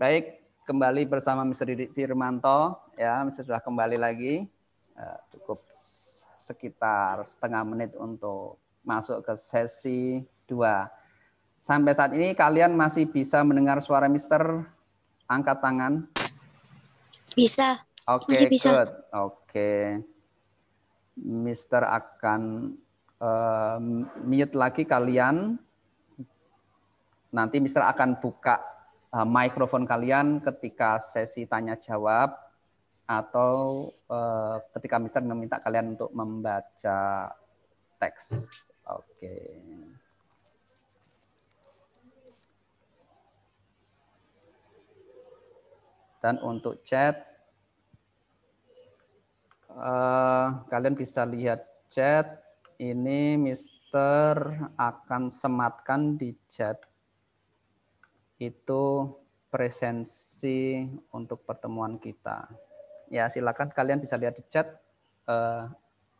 Baik, kembali bersama Mr. Didik Firmanto. Ya, Mr. sudah kembali lagi. Eh, cukup sekitar setengah menit untuk masuk ke sesi 2. Sampai saat ini kalian masih bisa mendengar suara Mister? Angkat tangan. Bisa. Oke, okay, bisa. Oke. Okay. Mister akan uh, mute lagi kalian. Nanti Mister akan buka uh, mikrofon kalian ketika sesi tanya jawab atau uh, ketika misalnya meminta kalian untuk membaca teks. Oke. Okay. Dan untuk chat, uh, kalian bisa lihat chat. Ini Mister akan sematkan di chat itu presensi untuk pertemuan kita. Ya, silakan kalian bisa lihat di chat eh,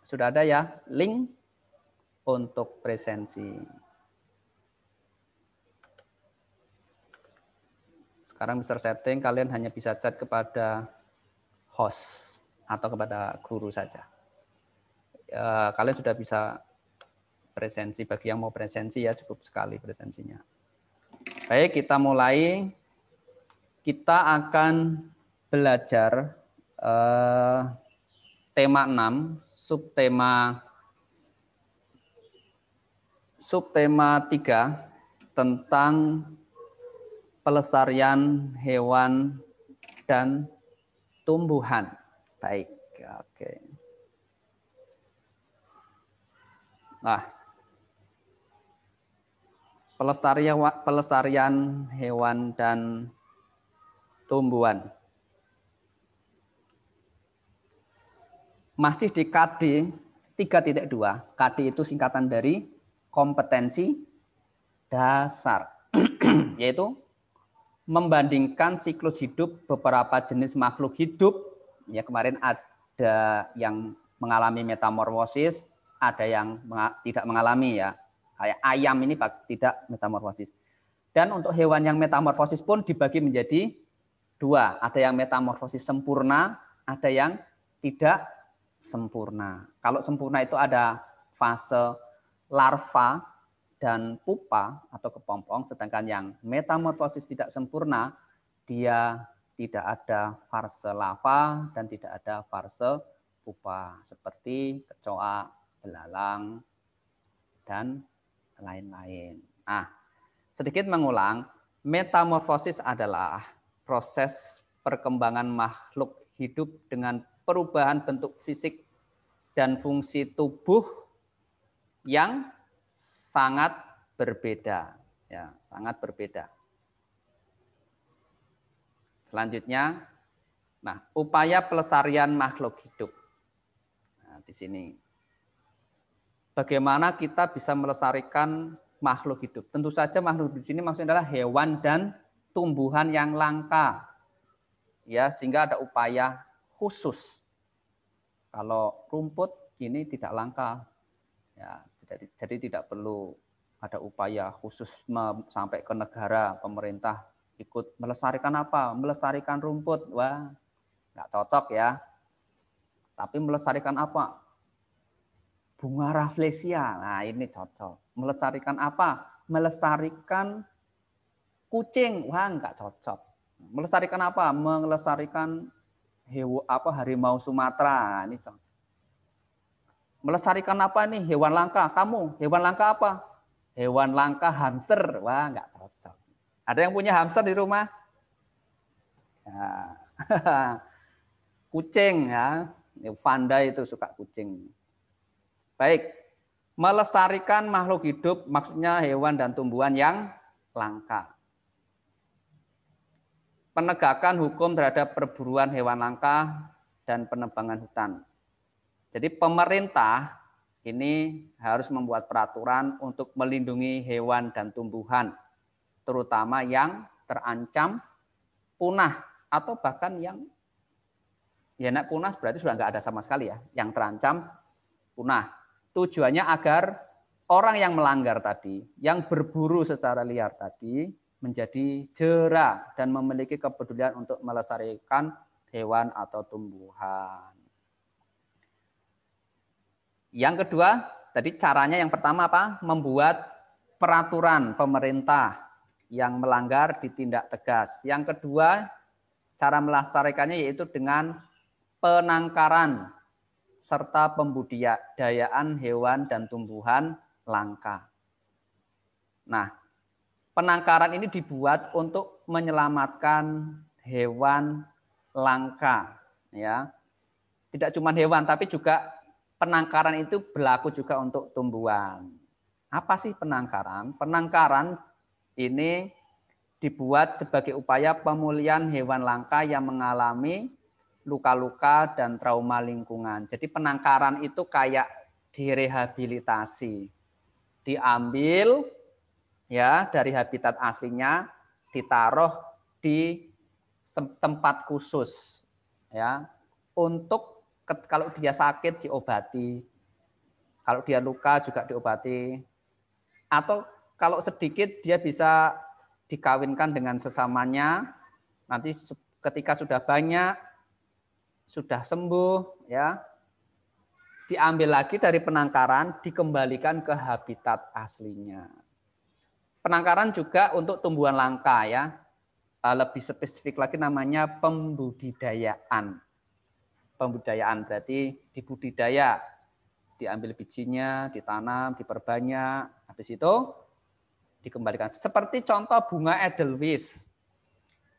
sudah ada ya link untuk presensi. Sekarang Mister Setting kalian hanya bisa chat kepada host atau kepada guru saja. Eh, kalian sudah bisa presensi bagi yang mau presensi ya cukup sekali presensinya. Baik, kita mulai. Kita akan belajar eh, tema 6, subtema subtema 3 tentang pelestarian hewan dan tumbuhan. Baik, oke. Nah, pelestarian pelestarian hewan dan tumbuhan. Masih di KD 3.2. KD itu singkatan dari kompetensi dasar, yaitu membandingkan siklus hidup beberapa jenis makhluk hidup. Ya kemarin ada yang mengalami metamorfosis, ada yang tidak mengalami ya Kayak ayam ini tidak metamorfosis. Dan untuk hewan yang metamorfosis pun dibagi menjadi dua. Ada yang metamorfosis sempurna, ada yang tidak sempurna. Kalau sempurna itu ada fase larva dan pupa atau kepompong, sedangkan yang metamorfosis tidak sempurna, dia tidak ada fase larva dan tidak ada fase pupa seperti kecoa, belalang, dan lain-lain. Nah, sedikit mengulang, metamorfosis adalah proses perkembangan makhluk hidup dengan perubahan bentuk fisik dan fungsi tubuh yang sangat berbeda, ya, sangat berbeda. Selanjutnya, nah, upaya pelestarian makhluk hidup. Nah, di sini bagaimana kita bisa melestarikan makhluk hidup. Tentu saja makhluk di sini maksudnya adalah hewan dan tumbuhan yang langka. Ya, sehingga ada upaya khusus. Kalau rumput ini tidak langka. Ya, jadi, jadi tidak perlu ada upaya khusus sampai ke negara, pemerintah ikut melestarikan apa? Melestarikan rumput. Wah, nggak cocok ya. Tapi melestarikan apa? bunga rafflesia. Nah, ini cocok. Melestarikan apa? Melestarikan kucing. Wah, enggak cocok. Melestarikan apa? Melestarikan hewan apa harimau Sumatera. Nah, ini cocok. Melestarikan apa nih? Hewan langka. Kamu, hewan langka apa? Hewan langka hamster. Wah, enggak cocok. Ada yang punya hamster di rumah? Ya. kucing ya. Vanda itu suka kucing. Baik, melestarikan makhluk hidup maksudnya hewan dan tumbuhan yang langka. Penegakan hukum terhadap perburuan hewan langka dan penebangan hutan. Jadi pemerintah ini harus membuat peraturan untuk melindungi hewan dan tumbuhan, terutama yang terancam punah atau bahkan yang ya nak punah berarti sudah nggak ada sama sekali ya, yang terancam punah Tujuannya agar orang yang melanggar tadi, yang berburu secara liar tadi, menjadi jera dan memiliki kepedulian untuk melestarikan hewan atau tumbuhan. Yang kedua, tadi caranya yang pertama apa? Membuat peraturan pemerintah yang melanggar ditindak tegas. Yang kedua, cara melestarikannya yaitu dengan penangkaran serta pembudidayaan hewan dan tumbuhan langka. Nah, penangkaran ini dibuat untuk menyelamatkan hewan langka ya. Tidak cuma hewan tapi juga penangkaran itu berlaku juga untuk tumbuhan. Apa sih penangkaran? Penangkaran ini dibuat sebagai upaya pemulihan hewan langka yang mengalami luka-luka dan trauma lingkungan. Jadi penangkaran itu kayak direhabilitasi. Diambil ya dari habitat aslinya, ditaruh di tempat khusus ya untuk kalau dia sakit diobati, kalau dia luka juga diobati, atau kalau sedikit dia bisa dikawinkan dengan sesamanya. Nanti ketika sudah banyak sudah sembuh ya diambil lagi dari penangkaran dikembalikan ke habitat aslinya. Penangkaran juga untuk tumbuhan langka ya. Eh, lebih spesifik lagi namanya pembudidayaan. Pembudidayaan berarti dibudidaya. Diambil bijinya, ditanam, diperbanyak. Habis itu dikembalikan. Seperti contoh bunga edelweiss.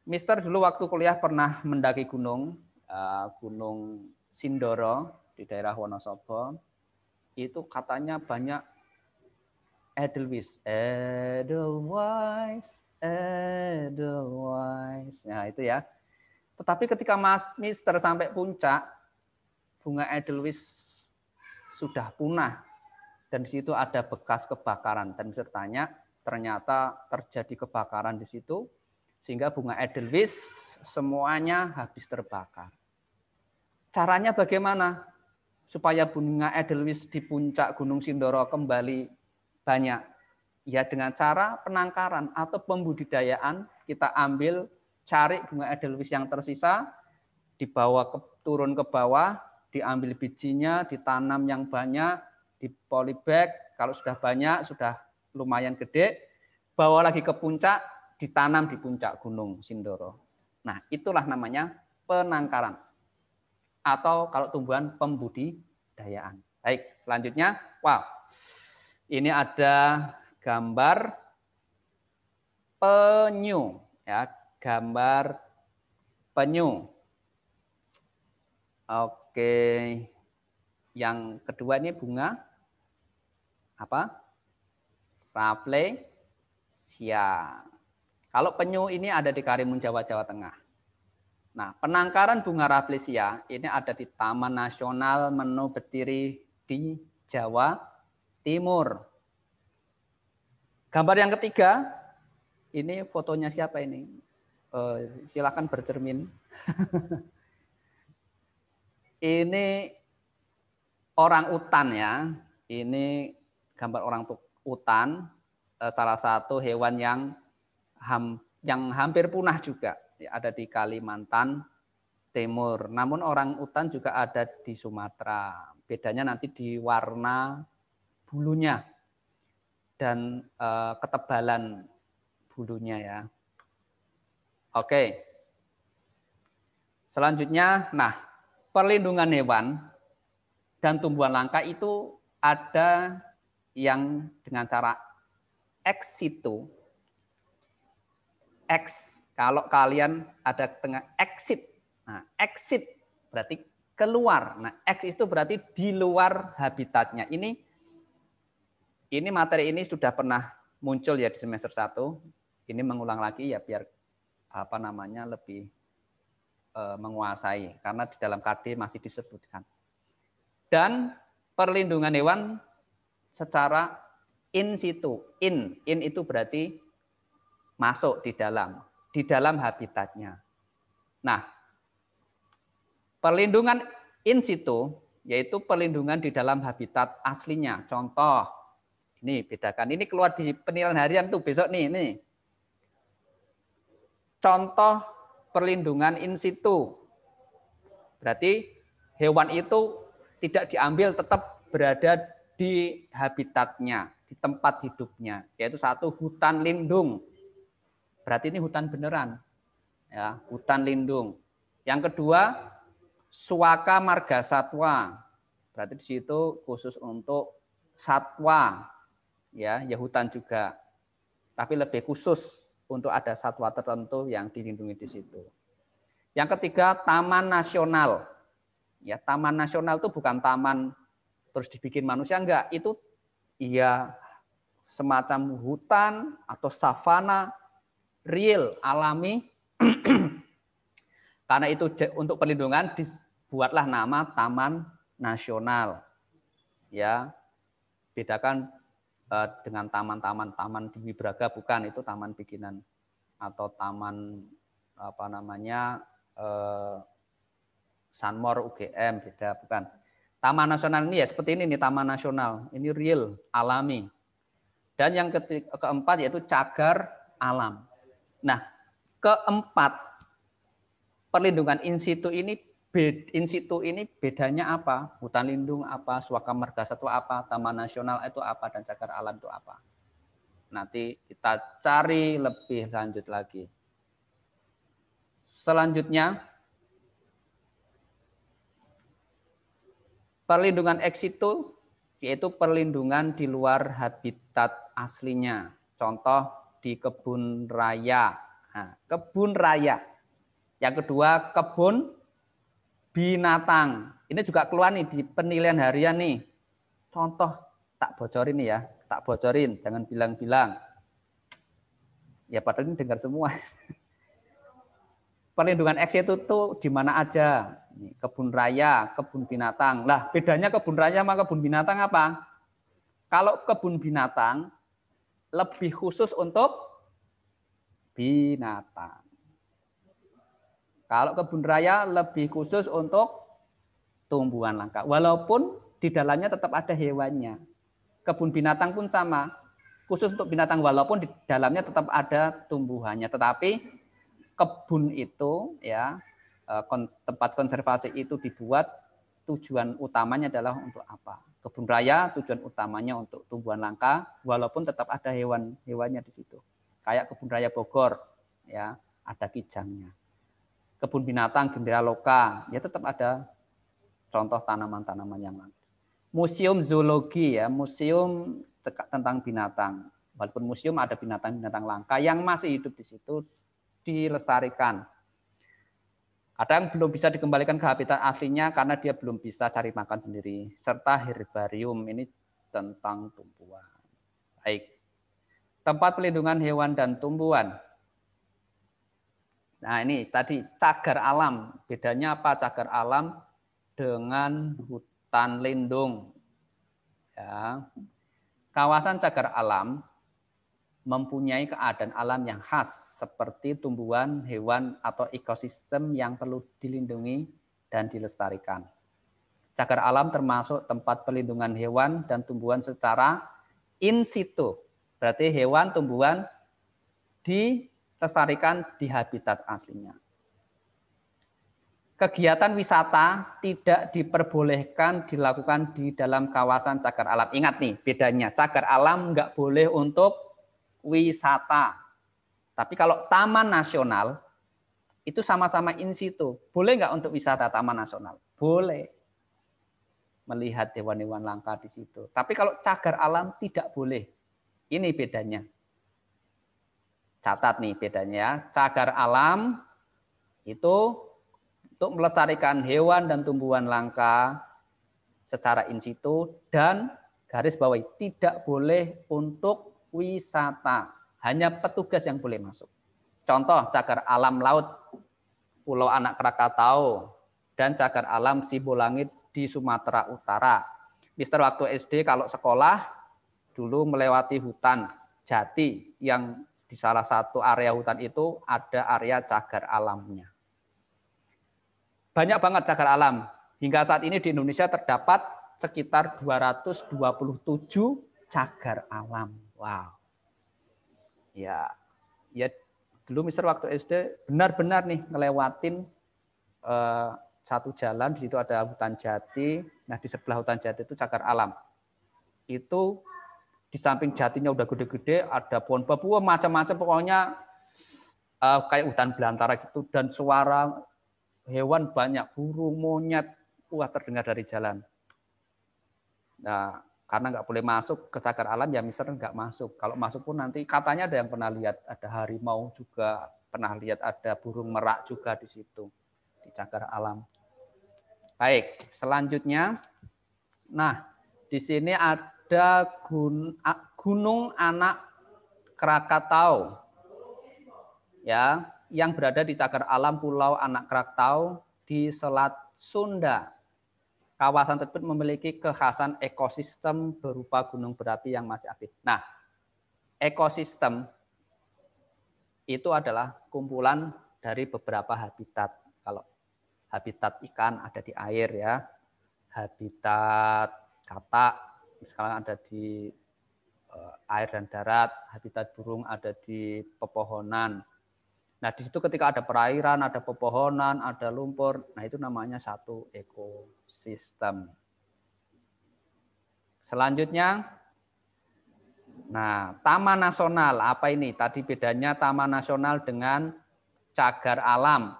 Mister dulu waktu kuliah pernah mendaki gunung, Eh, Gunung Sindoro di daerah Wonosobo itu katanya banyak Edelweiss, Edelweiss, Edelweiss. Nah, itu ya. Tetapi ketika Mas Mister sampai puncak, bunga Edelweiss sudah punah dan di situ ada bekas kebakaran dan sertanya ternyata terjadi kebakaran di situ sehingga bunga Edelweiss semuanya habis terbakar. Caranya bagaimana supaya bunga edelweiss di puncak Gunung Sindoro kembali banyak? Ya dengan cara penangkaran atau pembudidayaan kita ambil cari bunga edelweiss yang tersisa dibawa ke, turun ke bawah, diambil bijinya, ditanam yang banyak, di polybag, kalau sudah banyak, sudah lumayan gede, bawa lagi ke puncak, ditanam di puncak Gunung Sindoro. Nah, itulah namanya penangkaran atau kalau tumbuhan pembudidayaan. Baik, selanjutnya, wow. Ini ada gambar penyu ya, gambar penyu. Oke. Yang kedua ini bunga apa? Rafflesia. Kalau penyu ini ada di Karimun Jawa Jawa Tengah. Nah, penangkaran bunga rafflesia ini ada di Taman Nasional Menu Betiri di Jawa Timur. Gambar yang ketiga, ini fotonya siapa ini? Eh, silakan bercermin. ini orang utan ya. Ini gambar orang utan, eh, salah satu hewan yang ham, yang hampir punah juga ada di Kalimantan Timur. Namun orang utan juga ada di Sumatera. Bedanya nanti di warna bulunya dan e, ketebalan bulunya ya. Oke. Selanjutnya, nah, perlindungan hewan dan tumbuhan langka itu ada yang dengan cara ex situ. Ex kalau kalian ada tengah exit. Nah, exit berarti keluar. Nah, exit itu berarti di luar habitatnya. Ini ini materi ini sudah pernah muncul ya di semester 1. Ini mengulang lagi ya biar apa namanya lebih e, menguasai karena di dalam KD masih disebutkan. Dan perlindungan hewan secara in situ. In, in itu berarti masuk di dalam di dalam habitatnya. Nah, perlindungan in situ yaitu perlindungan di dalam habitat aslinya. Contoh, ini bedakan. Ini keluar di penilaian harian tuh besok nih. Ini. Contoh perlindungan in situ. Berarti hewan itu tidak diambil tetap berada di habitatnya, di tempat hidupnya, yaitu satu hutan lindung Berarti ini hutan beneran. Ya, hutan lindung. Yang kedua, suaka marga satwa. Berarti di situ khusus untuk satwa. Ya, ya hutan juga. Tapi lebih khusus untuk ada satwa tertentu yang dilindungi di situ. Yang ketiga, taman nasional. Ya, taman nasional itu bukan taman terus dibikin manusia enggak, itu iya semacam hutan atau savana real, alami. Karena itu untuk perlindungan dibuatlah nama Taman Nasional. Ya. Bedakan eh, dengan taman-taman taman di Wibraga bukan itu taman bikinan atau taman apa namanya eh, Sanmor UGM beda bukan. Taman nasional ini ya seperti ini nih taman nasional. Ini real, alami. Dan yang ketiga, keempat yaitu cagar alam. Nah, keempat perlindungan in situ ini in situ ini bedanya apa? Hutan lindung apa, suaka merga satwa apa, taman nasional itu apa dan cagar alam itu apa? Nanti kita cari lebih lanjut lagi. Selanjutnya Perlindungan ex itu yaitu perlindungan di luar habitat aslinya. Contoh di kebun raya. Nah, kebun raya. Yang kedua kebun binatang. Ini juga keluar nih di penilaian harian nih. Contoh tak bocorin nih ya, tak bocorin, jangan bilang-bilang. Ya padahal ini dengar semua. Perlindungan X itu tuh di mana aja? Kebun raya, kebun binatang. Lah bedanya kebun raya sama kebun binatang apa? Kalau kebun binatang lebih khusus untuk binatang. Kalau kebun raya lebih khusus untuk tumbuhan langka. Walaupun di dalamnya tetap ada hewannya. Kebun binatang pun sama. Khusus untuk binatang walaupun di dalamnya tetap ada tumbuhannya. Tetapi kebun itu ya eh, tempat konservasi itu dibuat tujuan utamanya adalah untuk apa. Kebun raya tujuan utamanya untuk tumbuhan langka, walaupun tetap ada hewan-hewannya di situ. Kayak kebun raya Bogor, ya ada kijangnya. Kebun binatang gembira loka, ya tetap ada contoh tanaman-tanaman yang langka. Museum zoologi ya, museum tentang binatang. Walaupun museum ada binatang-binatang langka yang masih hidup di situ dilestarikan ada yang belum bisa dikembalikan ke habitat aslinya karena dia belum bisa cari makan sendiri. Serta herbarium ini tentang tumbuhan. Baik. Tempat pelindungan hewan dan tumbuhan. Nah ini tadi cagar alam. Bedanya apa cagar alam dengan hutan lindung? Ya. Kawasan cagar alam mempunyai keadaan alam yang khas seperti tumbuhan, hewan, atau ekosistem yang perlu dilindungi dan dilestarikan. Cagar alam termasuk tempat perlindungan hewan dan tumbuhan secara in situ. Berarti hewan, tumbuhan dilestarikan di habitat aslinya. Kegiatan wisata tidak diperbolehkan dilakukan di dalam kawasan cagar alam. Ingat nih bedanya, cagar alam nggak boleh untuk wisata. Tapi kalau taman nasional itu sama-sama in situ. Boleh nggak untuk wisata taman nasional? Boleh. Melihat hewan-hewan langka di situ. Tapi kalau cagar alam tidak boleh. Ini bedanya. Catat nih bedanya. Cagar alam itu untuk melestarikan hewan dan tumbuhan langka secara in situ dan garis bawah tidak boleh untuk wisata. Hanya petugas yang boleh masuk. Contoh cagar alam laut Pulau Anak Krakatau dan cagar alam Sibolangit di Sumatera Utara. Mister waktu SD kalau sekolah dulu melewati hutan jati yang di salah satu area hutan itu ada area cagar alamnya. Banyak banget cagar alam. Hingga saat ini di Indonesia terdapat sekitar 227 cagar alam. Wow. Ya, ya dulu Mister waktu SD benar-benar nih ngelewatin uh, satu jalan di situ ada hutan jati. Nah di sebelah hutan jati itu cagar alam. Itu di samping jatinya udah gede-gede ada pohon papua macam-macam pokoknya uh, kayak hutan belantara gitu dan suara hewan banyak burung monyet wah terdengar dari jalan. Nah karena nggak boleh masuk ke cagar alam ya Mister nggak masuk. Kalau masuk pun nanti katanya ada yang pernah lihat ada harimau juga, pernah lihat ada burung merak juga di situ di cagar alam. Baik, selanjutnya nah di sini ada gun, gunung anak Krakatau. Ya, yang berada di cagar alam Pulau Anak Krakatau di Selat Sunda kawasan tersebut memiliki kekhasan ekosistem berupa gunung berapi yang masih aktif. Nah, ekosistem itu adalah kumpulan dari beberapa habitat. Kalau habitat ikan ada di air ya, habitat katak sekarang ada di eh, air dan darat, habitat burung ada di pepohonan, Nah, di situ ketika ada perairan, ada pepohonan, ada lumpur, nah itu namanya satu ekosistem. Selanjutnya, nah taman nasional apa ini? Tadi bedanya taman nasional dengan cagar alam.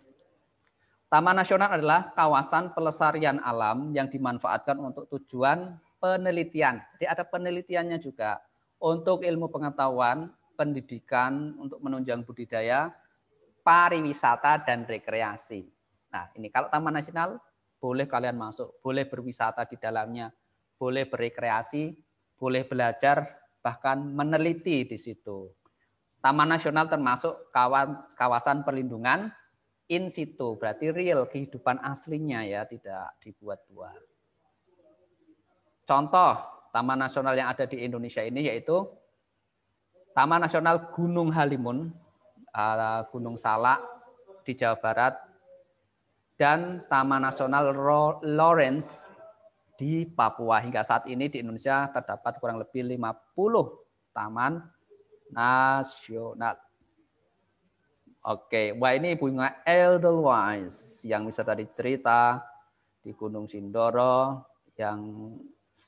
taman nasional adalah kawasan pelestarian alam yang dimanfaatkan untuk tujuan penelitian. Jadi ada penelitiannya juga untuk ilmu pengetahuan pendidikan untuk menunjang budidaya, pariwisata dan rekreasi. Nah, ini kalau Taman Nasional boleh kalian masuk, boleh berwisata di dalamnya, boleh berekreasi, boleh belajar bahkan meneliti di situ. Taman Nasional termasuk kawasan perlindungan in situ, berarti real kehidupan aslinya ya, tidak dibuat-buat. Contoh Taman Nasional yang ada di Indonesia ini yaitu Taman Nasional Gunung Halimun, eh, Gunung Salak di Jawa Barat, dan Taman Nasional Lawrence di Papua. Hingga saat ini di Indonesia terdapat kurang lebih 50 taman nasional. Oke, wah ini bunga Edelweiss yang bisa tadi cerita di Gunung Sindoro yang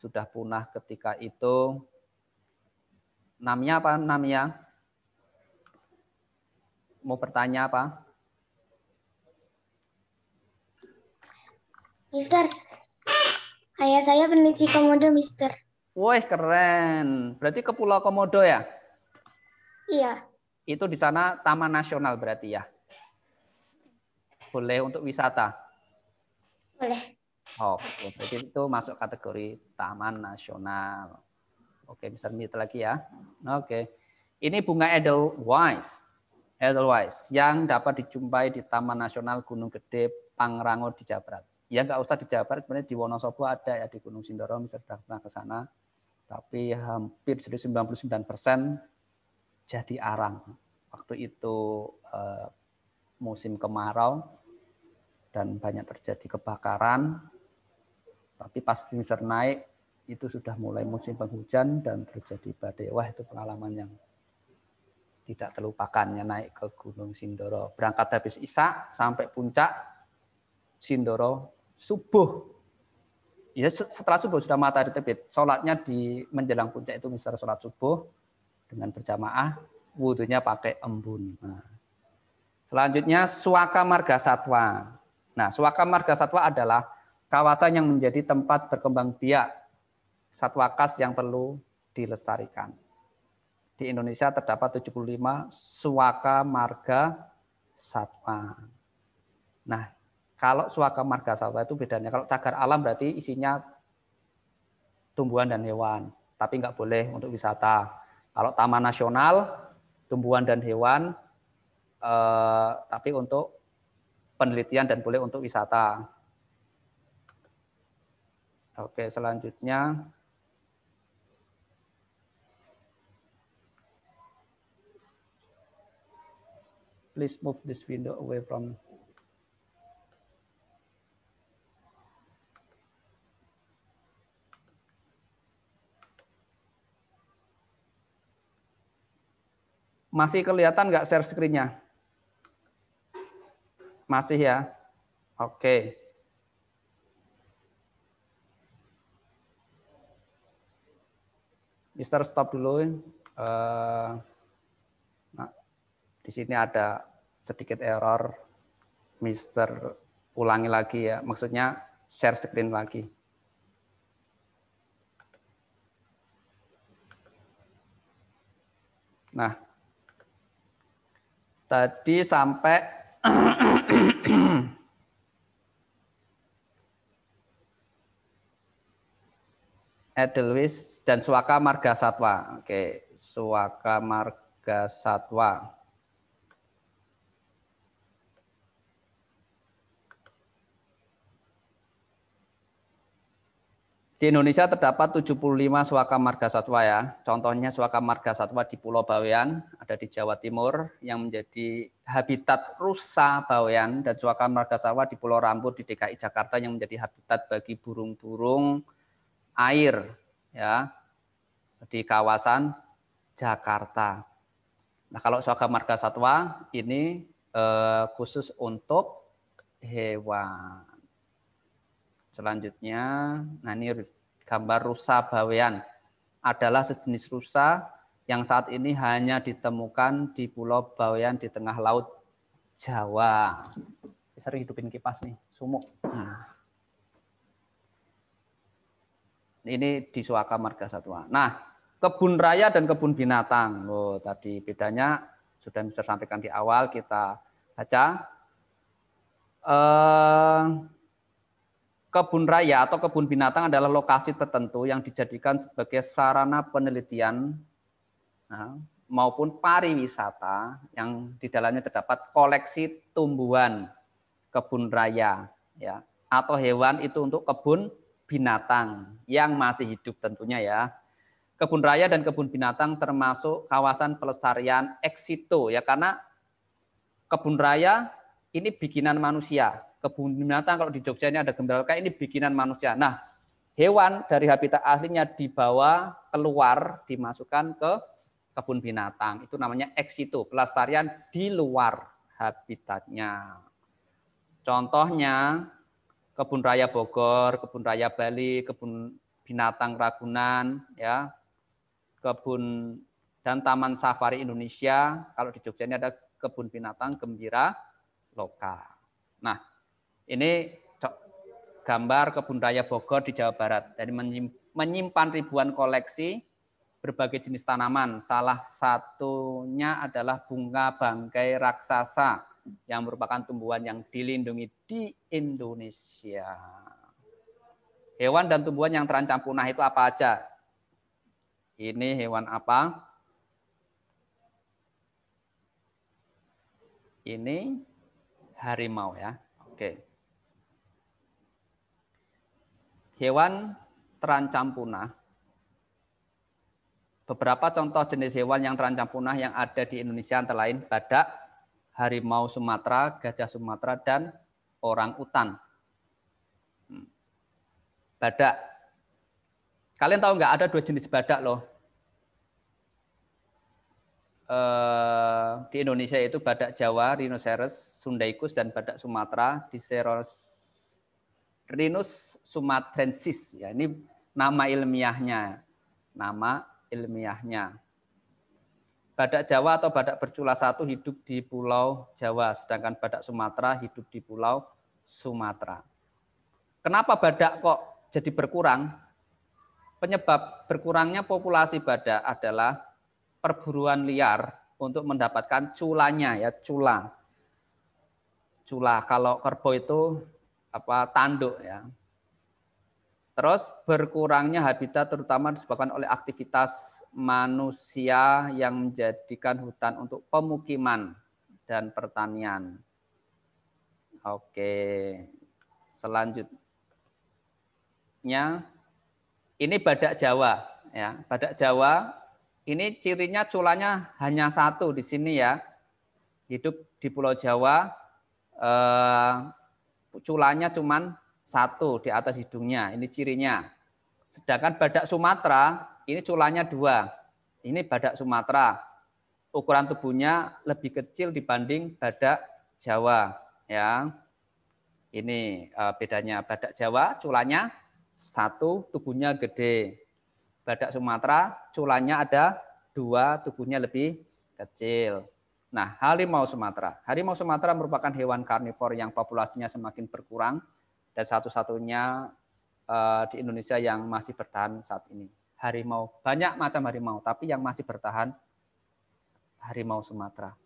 sudah punah ketika itu namanya apa namanya? Mau bertanya apa? Mister, ayah saya peneliti komodo, Mister. woi keren. Berarti ke Pulau Komodo ya? Iya. Itu di sana taman nasional berarti ya? Boleh untuk wisata? Boleh. Oh, berarti itu masuk kategori taman nasional. Oke, bisa mute lagi ya. Oke. Ini bunga Edelweiss. Edelweiss yang dapat dijumpai di Taman Nasional Gunung Gede Pangrango di Jawa Barat. Ya nggak usah di Jawa Barat, sebenarnya di Wonosobo ada ya di Gunung Sindoro bisa pernah ke sana. Tapi hampir 99 persen jadi arang. Waktu itu eh, musim kemarau dan banyak terjadi kebakaran. Tapi pas Windsor naik itu sudah mulai musim penghujan dan terjadi badai. Wah itu pengalaman yang tidak terlupakannya naik ke Gunung Sindoro. Berangkat habis Isa sampai puncak Sindoro subuh. Ya setelah subuh sudah matahari terbit. Sholatnya di menjelang puncak itu misal sholat subuh dengan berjamaah, wudhunya pakai embun. Nah. Selanjutnya suaka marga satwa. Nah, suaka marga satwa adalah kawasan yang menjadi tempat berkembang biak satwa khas yang perlu dilestarikan. Di Indonesia terdapat 75 suaka marga satwa. Nah, kalau suaka marga satwa itu bedanya. Kalau cagar alam berarti isinya tumbuhan dan hewan, tapi nggak boleh untuk wisata. Kalau taman nasional, tumbuhan dan hewan, eh, tapi untuk penelitian dan boleh untuk wisata. Oke, selanjutnya Please move this window away from Masih kelihatan nggak share screen-nya? Masih ya? Oke. Okay. Mister stop dulu. Uh, di sini ada sedikit error. Mister ulangi lagi ya. Maksudnya share screen lagi. Nah, tadi sampai Edelweiss dan Suaka Marga Satwa. Oke, Suaka Marga Satwa. Di Indonesia terdapat 75 suaka marga satwa ya. Contohnya suaka marga satwa di Pulau Bawean, ada di Jawa Timur yang menjadi habitat rusa Bawean dan suaka marga satwa di Pulau Rambut di DKI Jakarta yang menjadi habitat bagi burung-burung air ya di kawasan Jakarta. Nah, kalau suaka marga satwa ini eh, khusus untuk hewan. Selanjutnya, nah ini gambar rusa bawean adalah sejenis rusa yang saat ini hanya ditemukan di Pulau Bawean di tengah laut Jawa. Sering hidupin kipas nih, sumuk. Nah. Ini di Suaka Marga Satwa. Nah, kebun raya dan kebun binatang. Oh, tadi bedanya sudah bisa sampaikan di awal kita baca. Eh, Kebun raya atau kebun binatang adalah lokasi tertentu yang dijadikan sebagai sarana penelitian nah, maupun pariwisata yang di dalamnya terdapat koleksi tumbuhan kebun raya ya atau hewan itu untuk kebun binatang yang masih hidup tentunya ya. Kebun raya dan kebun binatang termasuk kawasan pelestarian ex situ ya karena kebun raya ini bikinan manusia kebun binatang kalau di Jogja ini ada gembala ini bikinan manusia. Nah, hewan dari habitat aslinya dibawa keluar, dimasukkan ke kebun binatang. Itu namanya ex situ, pelestarian di luar habitatnya. Contohnya kebun raya Bogor, kebun raya Bali, kebun binatang Ragunan, ya, kebun dan Taman Safari Indonesia. Kalau di Jogja ini ada kebun binatang gembira lokal. Nah, ini gambar kebun raya Bogor di Jawa Barat. Jadi menyimpan ribuan koleksi berbagai jenis tanaman. Salah satunya adalah bunga bangkai raksasa yang merupakan tumbuhan yang dilindungi di Indonesia. Hewan dan tumbuhan yang terancam punah itu apa aja? Ini hewan apa? Ini harimau ya. Oke. hewan terancam punah. Beberapa contoh jenis hewan yang terancam punah yang ada di Indonesia antara lain badak, harimau Sumatera, gajah Sumatera, dan orang utan. Hmm. Badak. Kalian tahu nggak ada dua jenis badak loh. Eh, di Indonesia itu badak Jawa, rhinoceros, sundaikus, dan badak Sumatera. Diceros. Rhinus sumatrensis. Ya, ini nama ilmiahnya. Nama ilmiahnya. Badak Jawa atau badak bercula satu hidup di Pulau Jawa, sedangkan badak Sumatera hidup di Pulau Sumatera. Kenapa badak kok jadi berkurang? Penyebab berkurangnya populasi badak adalah perburuan liar untuk mendapatkan culanya ya cula. Cula kalau kerbau itu apa tanduk ya. Terus berkurangnya habitat terutama disebabkan oleh aktivitas manusia yang menjadikan hutan untuk pemukiman dan pertanian. Oke. Selanjutnya ini badak Jawa ya. Badak Jawa ini cirinya culanya hanya satu di sini ya. Hidup di Pulau Jawa eh, Culanya cuman satu di atas hidungnya, ini cirinya. Sedangkan badak Sumatera, ini culanya dua. Ini badak Sumatera. Ukuran tubuhnya lebih kecil dibanding badak Jawa. Ya, Ini e, bedanya badak Jawa, culanya satu, tubuhnya gede. Badak Sumatera, culanya ada dua, tubuhnya lebih kecil. Nah, harimau Sumatera. Harimau Sumatera merupakan hewan karnivor yang populasinya semakin berkurang dan satu-satunya uh, di Indonesia yang masih bertahan saat ini. Harimau banyak macam harimau, tapi yang masih bertahan harimau Sumatera.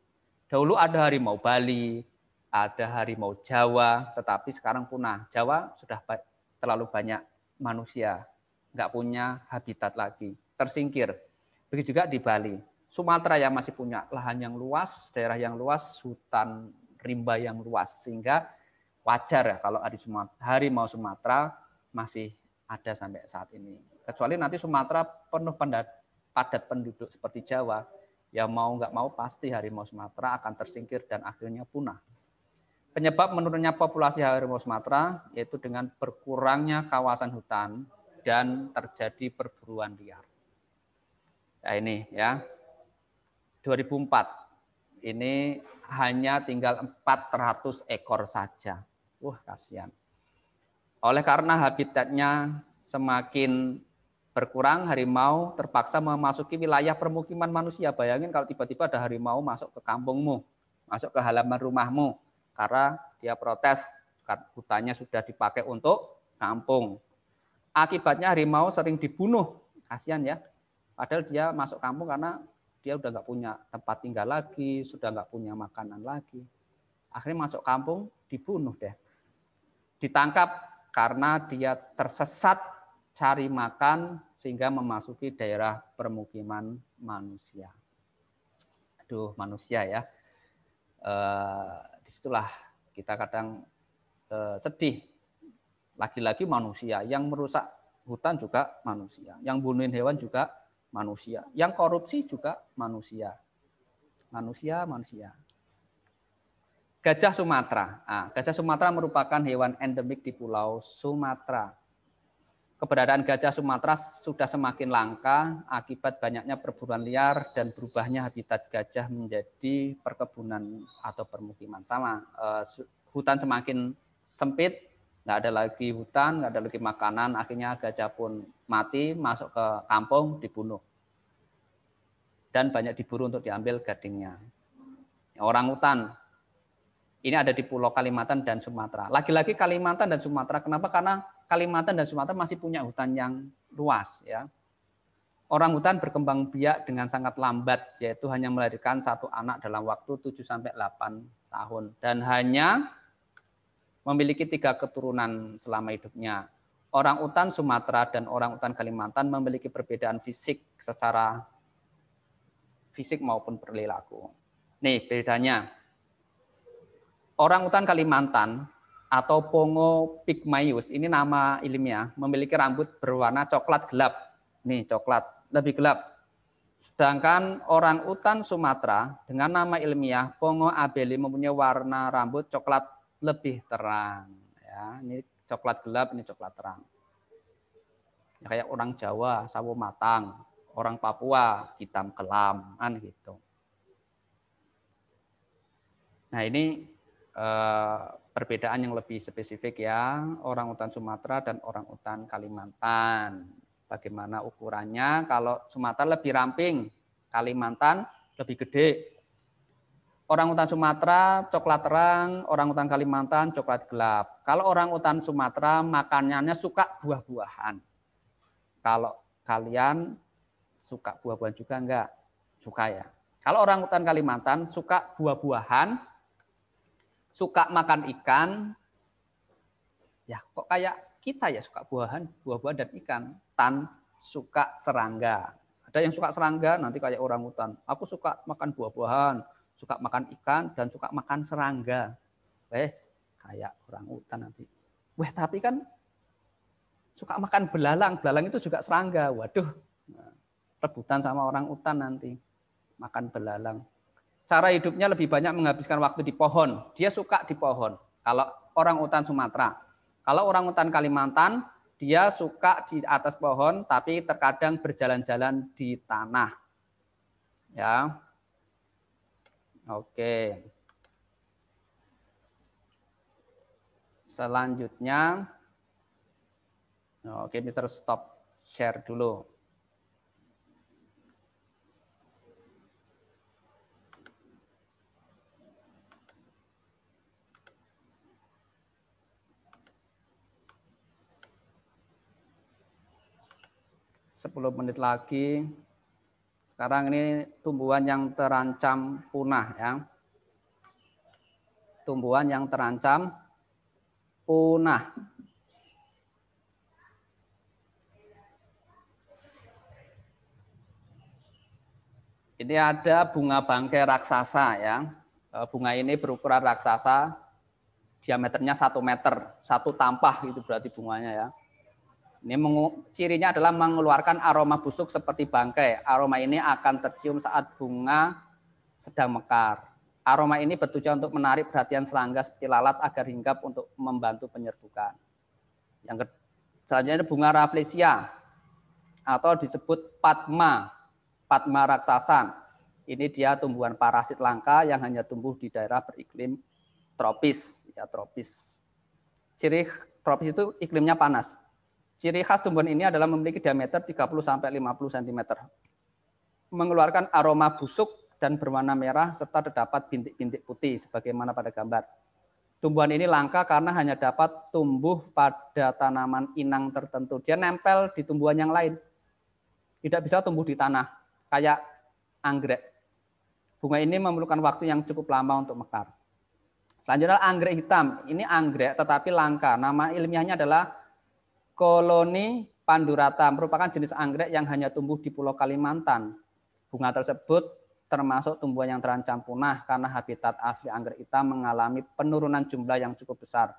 Dahulu ada harimau Bali, ada harimau Jawa, tetapi sekarang punah. Jawa sudah terlalu banyak manusia, nggak punya habitat lagi, tersingkir. Begitu juga di Bali Sumatera yang masih punya lahan yang luas, daerah yang luas, hutan rimba yang luas sehingga wajar ya kalau hari Sumatera, harimau Sumatera masih ada sampai saat ini. Kecuali nanti Sumatera penuh pendat, padat penduduk seperti Jawa, ya mau nggak mau pasti harimau Sumatera akan tersingkir dan akhirnya punah. Penyebab menurunnya populasi harimau Sumatera yaitu dengan berkurangnya kawasan hutan dan terjadi perburuan liar. Ya ini ya, 2004 ini hanya tinggal 400 ekor saja. Wah, kasihan. Oleh karena habitatnya semakin berkurang, harimau terpaksa memasuki wilayah permukiman manusia. Bayangin kalau tiba-tiba ada harimau masuk ke kampungmu, masuk ke halaman rumahmu, karena dia protes hutannya sudah dipakai untuk kampung. Akibatnya harimau sering dibunuh, kasihan ya. Padahal dia masuk kampung karena dia udah nggak punya tempat tinggal lagi, sudah nggak punya makanan lagi. Akhirnya masuk kampung, dibunuh deh. Ditangkap karena dia tersesat cari makan sehingga memasuki daerah permukiman manusia. Aduh, manusia ya. E, disitulah kita kadang e, sedih. Lagi-lagi manusia yang merusak hutan juga manusia, yang bunuhin hewan juga manusia. Yang korupsi juga manusia. Manusia, manusia. Gajah Sumatera. Nah, gajah Sumatera merupakan hewan endemik di Pulau Sumatera. Keberadaan gajah Sumatera sudah semakin langka akibat banyaknya perburuan liar dan berubahnya habitat gajah menjadi perkebunan atau permukiman. Sama, eh, hutan semakin sempit, nggak ada lagi hutan, nggak ada lagi makanan, akhirnya gajah pun mati, masuk ke kampung, dibunuh. Dan banyak diburu untuk diambil gadingnya. Orang hutan, ini ada di Pulau Kalimantan dan Sumatera. Lagi-lagi Kalimantan dan Sumatera, kenapa? Karena Kalimantan dan Sumatera masih punya hutan yang luas. ya. Orang hutan berkembang biak dengan sangat lambat, yaitu hanya melahirkan satu anak dalam waktu 7-8 tahun. Dan hanya memiliki tiga keturunan selama hidupnya. Orang utan Sumatera dan orang utan Kalimantan memiliki perbedaan fisik secara fisik maupun perilaku. Nih bedanya. Orang utan Kalimantan atau Pongo pygmaeus ini nama ilmiah memiliki rambut berwarna coklat gelap. Nih coklat, lebih gelap. Sedangkan orang utan Sumatera dengan nama ilmiah Pongo abeli mempunyai warna rambut coklat lebih terang. Ya, ini coklat gelap, ini coklat terang. Ya, kayak orang Jawa, sawo matang. Orang Papua, hitam kelam. Kan gitu. Nah ini eh, perbedaan yang lebih spesifik ya. Orang hutan Sumatera dan orang hutan Kalimantan. Bagaimana ukurannya? Kalau Sumatera lebih ramping, Kalimantan lebih gede, Orangutan Sumatera coklat terang, orangutan Kalimantan coklat gelap. Kalau orangutan Sumatera makanannya suka buah-buahan. Kalau kalian suka buah-buahan juga enggak? Suka ya. Kalau orangutan Kalimantan suka buah-buahan, suka makan ikan, ya kok kayak kita ya suka buahan, buah-buahan dan ikan. Tan suka serangga. Ada yang suka serangga nanti kayak orang utan. Aku suka makan buah-buahan, suka makan ikan dan suka makan serangga. Weh, kayak orang hutan nanti. Weh, tapi kan suka makan belalang. Belalang itu juga serangga. Waduh, nah, rebutan sama orang hutan nanti. Makan belalang. Cara hidupnya lebih banyak menghabiskan waktu di pohon. Dia suka di pohon. Kalau orang hutan Sumatera. Kalau orang hutan Kalimantan, dia suka di atas pohon, tapi terkadang berjalan-jalan di tanah. Ya, Oke. Selanjutnya, oke Mister stop share dulu. Sepuluh menit lagi. Sekarang ini tumbuhan yang terancam punah ya. Tumbuhan yang terancam punah. Ini ada bunga bangkai raksasa ya. Eh, bunga ini berukuran raksasa, diameternya satu meter, satu tampah itu berarti bunganya ya. Ini cirinya adalah mengeluarkan aroma busuk seperti bangkai. Aroma ini akan tercium saat bunga sedang mekar. Aroma ini bertujuan untuk menarik perhatian serangga seperti lalat agar hinggap untuk membantu penyerbukan. Yang ke, selanjutnya bunga rafflesia atau disebut patma, patma raksasan. Ini dia tumbuhan parasit langka yang hanya tumbuh di daerah beriklim tropis, ya tropis. Ciri tropis itu iklimnya panas Ciri khas tumbuhan ini adalah memiliki diameter 30 50 cm. Mengeluarkan aroma busuk dan berwarna merah serta terdapat bintik-bintik putih sebagaimana pada gambar. Tumbuhan ini langka karena hanya dapat tumbuh pada tanaman inang tertentu. Dia nempel di tumbuhan yang lain. Tidak bisa tumbuh di tanah, kayak anggrek. Bunga ini memerlukan waktu yang cukup lama untuk mekar. Selanjutnya anggrek hitam. Ini anggrek tetapi langka. Nama ilmiahnya adalah koloni pandurata merupakan jenis anggrek yang hanya tumbuh di Pulau Kalimantan. Bunga tersebut termasuk tumbuhan yang terancam punah karena habitat asli anggrek kita mengalami penurunan jumlah yang cukup besar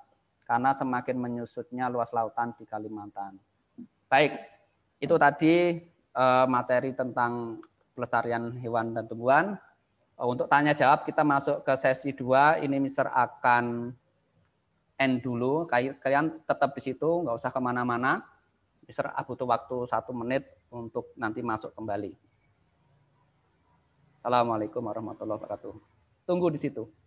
karena semakin menyusutnya luas lautan di Kalimantan. Baik, itu tadi eh, materi tentang pelestarian hewan dan tumbuhan. Eh, untuk tanya jawab kita masuk ke sesi 2, ini Mister akan end dulu. Kalian tetap di situ, nggak usah kemana-mana. Bisa ah, butuh waktu satu menit untuk nanti masuk kembali. Assalamualaikum warahmatullahi wabarakatuh. Tunggu di situ.